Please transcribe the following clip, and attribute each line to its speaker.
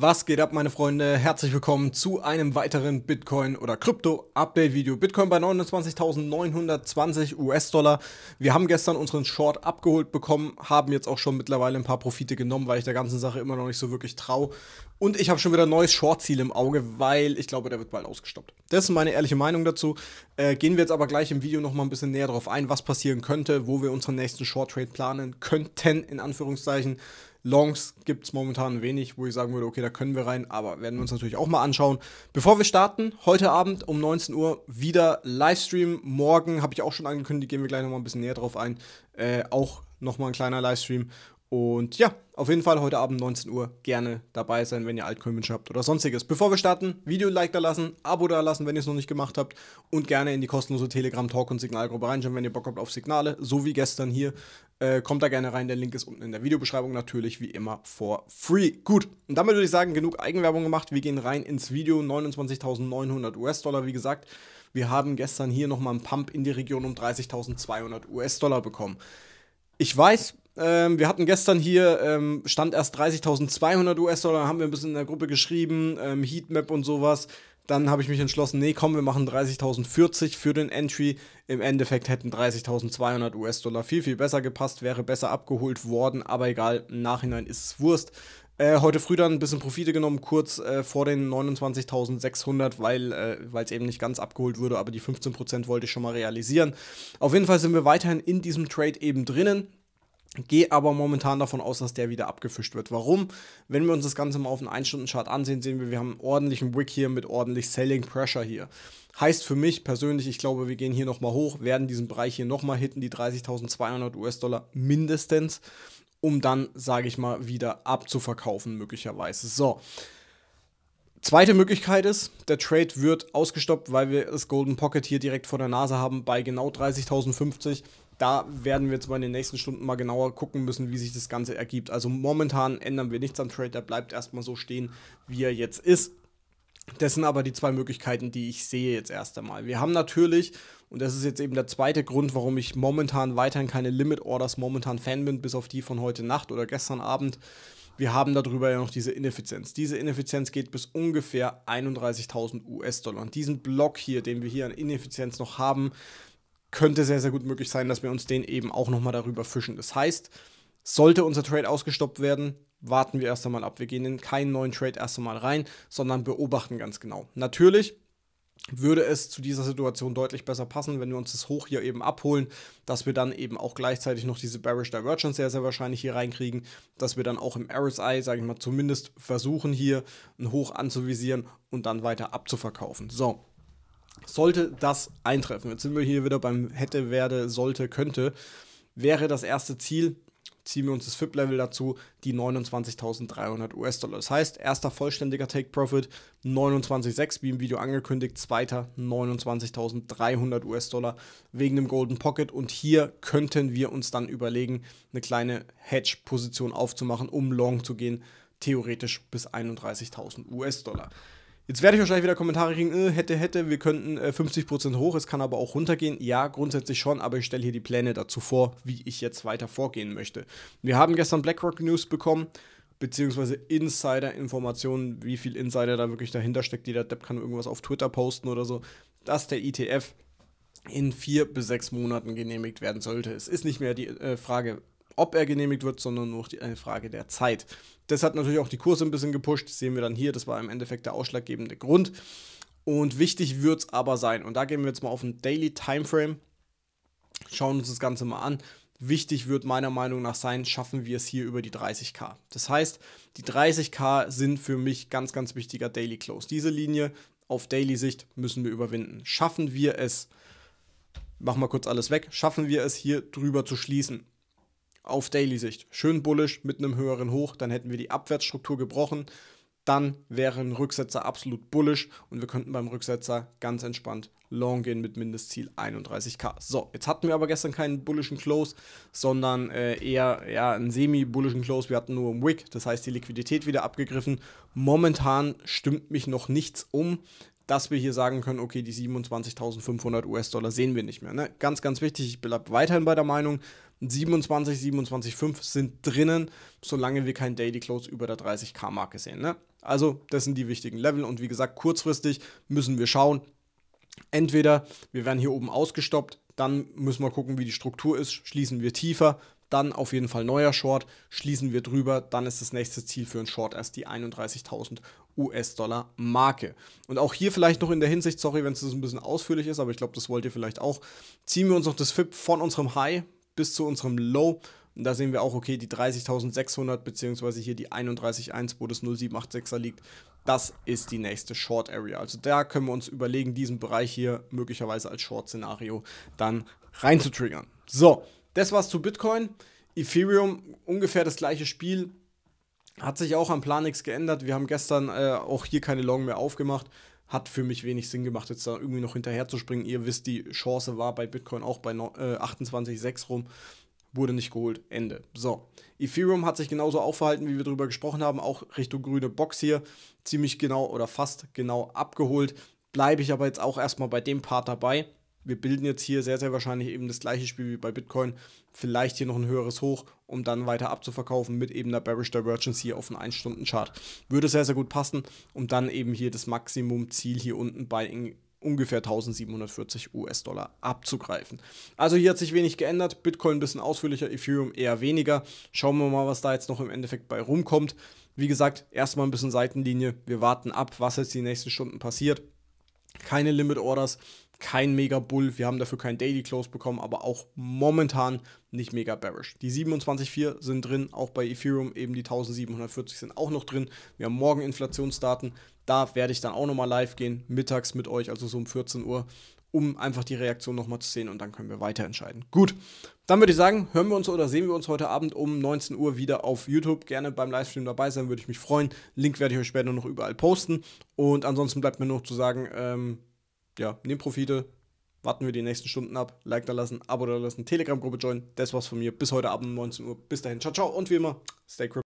Speaker 1: Was geht ab, meine Freunde? Herzlich willkommen zu einem weiteren Bitcoin- oder Krypto-Update-Video. Bitcoin bei 29.920 US-Dollar. Wir haben gestern unseren Short abgeholt bekommen, haben jetzt auch schon mittlerweile ein paar Profite genommen, weil ich der ganzen Sache immer noch nicht so wirklich traue. Und ich habe schon wieder ein neues Short-Ziel im Auge, weil ich glaube, der wird bald ausgestoppt. Das ist meine ehrliche Meinung dazu. Äh, gehen wir jetzt aber gleich im Video nochmal ein bisschen näher darauf ein, was passieren könnte, wo wir unseren nächsten Short-Trade planen könnten, in Anführungszeichen. Longs gibt es momentan wenig, wo ich sagen würde, okay, da können wir rein, aber werden wir uns natürlich auch mal anschauen. Bevor wir starten, heute Abend um 19 Uhr wieder Livestream. Morgen habe ich auch schon angekündigt, gehen wir gleich nochmal ein bisschen näher drauf ein. Äh, auch nochmal ein kleiner Livestream. Und ja, auf jeden Fall heute Abend 19 Uhr gerne dabei sein, wenn ihr Altcoin-Wünsche habt oder sonstiges. Bevor wir starten, Video-Like da lassen, Abo da lassen, wenn ihr es noch nicht gemacht habt und gerne in die kostenlose Telegram-Talk- und Signalgruppe reinschauen, wenn ihr Bock habt auf Signale, so wie gestern hier. Äh, kommt da gerne rein, der Link ist unten in der Videobeschreibung natürlich wie immer for free. Gut, und damit würde ich sagen, genug Eigenwerbung gemacht. Wir gehen rein ins Video, 29.900 US-Dollar, wie gesagt. Wir haben gestern hier nochmal einen Pump in die Region um 30.200 US-Dollar bekommen. Ich weiß, ähm, wir hatten gestern hier, ähm, stand erst 30.200 US-Dollar, haben wir ein bisschen in der Gruppe geschrieben, ähm, Heatmap und sowas. Dann habe ich mich entschlossen, nee, komm, wir machen 30.040 für den Entry. Im Endeffekt hätten 30.200 US-Dollar viel, viel besser gepasst, wäre besser abgeholt worden, aber egal, im Nachhinein ist es Wurst. Äh, heute früh dann ein bisschen Profite genommen, kurz äh, vor den 29.600, weil äh, es eben nicht ganz abgeholt wurde, aber die 15% wollte ich schon mal realisieren. Auf jeden Fall sind wir weiterhin in diesem Trade eben drinnen. Gehe aber momentan davon aus, dass der wieder abgefischt wird. Warum? Wenn wir uns das Ganze mal auf einen 1-Stunden-Chart ansehen, sehen wir, wir haben einen ordentlichen Wick hier mit ordentlich Selling Pressure hier. Heißt für mich persönlich, ich glaube, wir gehen hier nochmal hoch, werden diesen Bereich hier nochmal hitten, die 30.200 US-Dollar mindestens, um dann, sage ich mal, wieder abzuverkaufen möglicherweise. So, Zweite Möglichkeit ist, der Trade wird ausgestoppt, weil wir das Golden Pocket hier direkt vor der Nase haben bei genau 30.050 da werden wir jetzt mal in den nächsten Stunden mal genauer gucken müssen, wie sich das Ganze ergibt. Also momentan ändern wir nichts am Trade, der bleibt erstmal so stehen, wie er jetzt ist. Das sind aber die zwei Möglichkeiten, die ich sehe jetzt erst einmal. Wir haben natürlich, und das ist jetzt eben der zweite Grund, warum ich momentan weiterhin keine Limit Orders momentan Fan bin, bis auf die von heute Nacht oder gestern Abend. Wir haben darüber ja noch diese Ineffizienz. Diese Ineffizienz geht bis ungefähr 31.000 US-Dollar. Und diesen Block hier, den wir hier an Ineffizienz noch haben, könnte sehr, sehr gut möglich sein, dass wir uns den eben auch nochmal darüber fischen. Das heißt, sollte unser Trade ausgestoppt werden, warten wir erst einmal ab. Wir gehen in keinen neuen Trade erst einmal rein, sondern beobachten ganz genau. Natürlich würde es zu dieser Situation deutlich besser passen, wenn wir uns das Hoch hier eben abholen, dass wir dann eben auch gleichzeitig noch diese Bearish Divergence sehr, sehr wahrscheinlich hier reinkriegen, dass wir dann auch im RSI, sage ich mal, zumindest versuchen hier ein Hoch anzuvisieren und dann weiter abzuverkaufen. So, sollte das eintreffen, jetzt sind wir hier wieder beim hätte, werde, sollte, könnte, wäre das erste Ziel, ziehen wir uns das FIP-Level dazu, die 29.300 US-Dollar. Das heißt, erster vollständiger Take-Profit 29,6, wie im Video angekündigt, zweiter 29.300 US-Dollar wegen dem Golden Pocket. Und hier könnten wir uns dann überlegen, eine kleine Hedge-Position aufzumachen, um long zu gehen, theoretisch bis 31.000 US-Dollar. Jetzt werde ich wahrscheinlich wieder Kommentare kriegen, äh, hätte, hätte, wir könnten äh, 50% hoch, es kann aber auch runtergehen. Ja, grundsätzlich schon, aber ich stelle hier die Pläne dazu vor, wie ich jetzt weiter vorgehen möchte. Wir haben gestern BlackRock News bekommen, beziehungsweise Insider-Informationen, wie viel Insider da wirklich dahinter steckt. Jeder Depp kann irgendwas auf Twitter posten oder so, dass der ETF in vier bis sechs Monaten genehmigt werden sollte. Es ist nicht mehr die äh, Frage, ob er genehmigt wird, sondern nur die äh, Frage der Zeit. Das hat natürlich auch die Kurse ein bisschen gepusht. Das sehen wir dann hier. Das war im Endeffekt der ausschlaggebende Grund. Und wichtig wird es aber sein. Und da gehen wir jetzt mal auf den Daily Timeframe. Schauen uns das Ganze mal an. Wichtig wird meiner Meinung nach sein, schaffen wir es hier über die 30k. Das heißt, die 30k sind für mich ganz, ganz wichtiger Daily Close. Diese Linie auf Daily-Sicht müssen wir überwinden. Schaffen wir es, machen wir kurz alles weg, schaffen wir es hier drüber zu schließen, auf Daily-Sicht. Schön bullisch mit einem höheren Hoch, dann hätten wir die Abwärtsstruktur gebrochen. Dann wäre ein Rücksetzer absolut bullisch und wir könnten beim Rücksetzer ganz entspannt long gehen mit Mindestziel 31k. So, jetzt hatten wir aber gestern keinen bullischen Close, sondern äh, eher ja, einen semi-bullischen Close. Wir hatten nur einen Wick, das heißt die Liquidität wieder abgegriffen. Momentan stimmt mich noch nichts um dass wir hier sagen können, okay, die 27.500 US-Dollar sehen wir nicht mehr. Ne? Ganz, ganz wichtig, ich bleibe weiterhin bei der Meinung, 27, 27,5 sind drinnen, solange wir kein Daily Close über der 30k-Marke sehen. Ne? Also, das sind die wichtigen Level und wie gesagt, kurzfristig müssen wir schauen, entweder wir werden hier oben ausgestoppt, dann müssen wir gucken, wie die Struktur ist, schließen wir tiefer, dann auf jeden Fall neuer Short, schließen wir drüber, dann ist das nächste Ziel für einen Short erst die 31.000 US-Dollar-Marke. Und auch hier vielleicht noch in der Hinsicht, sorry, wenn es ein bisschen ausführlich ist, aber ich glaube, das wollt ihr vielleicht auch, ziehen wir uns noch das FIP von unserem High bis zu unserem Low. Und da sehen wir auch, okay, die 30.600 beziehungsweise hier die 31.1, wo das 0786er liegt, das ist die nächste Short Area. Also da können wir uns überlegen, diesen Bereich hier möglicherweise als Short-Szenario dann reinzutriggern. So, das war's zu Bitcoin. Ethereum, ungefähr das gleiche Spiel. Hat sich auch am Plan nichts geändert. Wir haben gestern äh, auch hier keine Long mehr aufgemacht. Hat für mich wenig Sinn gemacht, jetzt da irgendwie noch hinterher zu springen. Ihr wisst, die Chance war bei Bitcoin auch bei äh, 28,6 rum. Wurde nicht geholt. Ende. So. Ethereum hat sich genauso aufgehalten, wie wir darüber gesprochen haben. Auch Richtung grüne Box hier. Ziemlich genau oder fast genau abgeholt. Bleibe ich aber jetzt auch erstmal bei dem Part dabei wir bilden jetzt hier sehr, sehr wahrscheinlich eben das gleiche Spiel wie bei Bitcoin, vielleicht hier noch ein höheres Hoch, um dann weiter abzuverkaufen mit eben der Bearish Divergence hier auf einen 1-Stunden-Chart. Würde sehr, sehr gut passen, um dann eben hier das Maximum-Ziel hier unten bei ungefähr 1740 US-Dollar abzugreifen. Also hier hat sich wenig geändert, Bitcoin ein bisschen ausführlicher, Ethereum eher weniger. Schauen wir mal, was da jetzt noch im Endeffekt bei rumkommt. Wie gesagt, erstmal ein bisschen Seitenlinie. Wir warten ab, was jetzt die nächsten Stunden passiert. Keine Limit Orders, kein mega Bull, wir haben dafür keinen Daily Close bekommen, aber auch momentan nicht mega bearish. Die 27,4 sind drin, auch bei Ethereum eben die 1740 sind auch noch drin. Wir haben morgen Inflationsdaten, da werde ich dann auch nochmal live gehen, mittags mit euch, also so um 14 Uhr, um einfach die Reaktion nochmal zu sehen und dann können wir weiter entscheiden. Gut, dann würde ich sagen, hören wir uns oder sehen wir uns heute Abend um 19 Uhr wieder auf YouTube. Gerne beim Livestream dabei sein, würde ich mich freuen. Link werde ich euch später noch überall posten. Und ansonsten bleibt mir noch zu sagen, ähm, ja, nehmt Profite, warten wir die nächsten Stunden ab. Like da lassen, Abo da lassen, Telegram-Gruppe joinen. Das war's von mir. Bis heute Abend 19 Uhr. Bis dahin. Ciao, ciao. Und wie immer, stay crypto.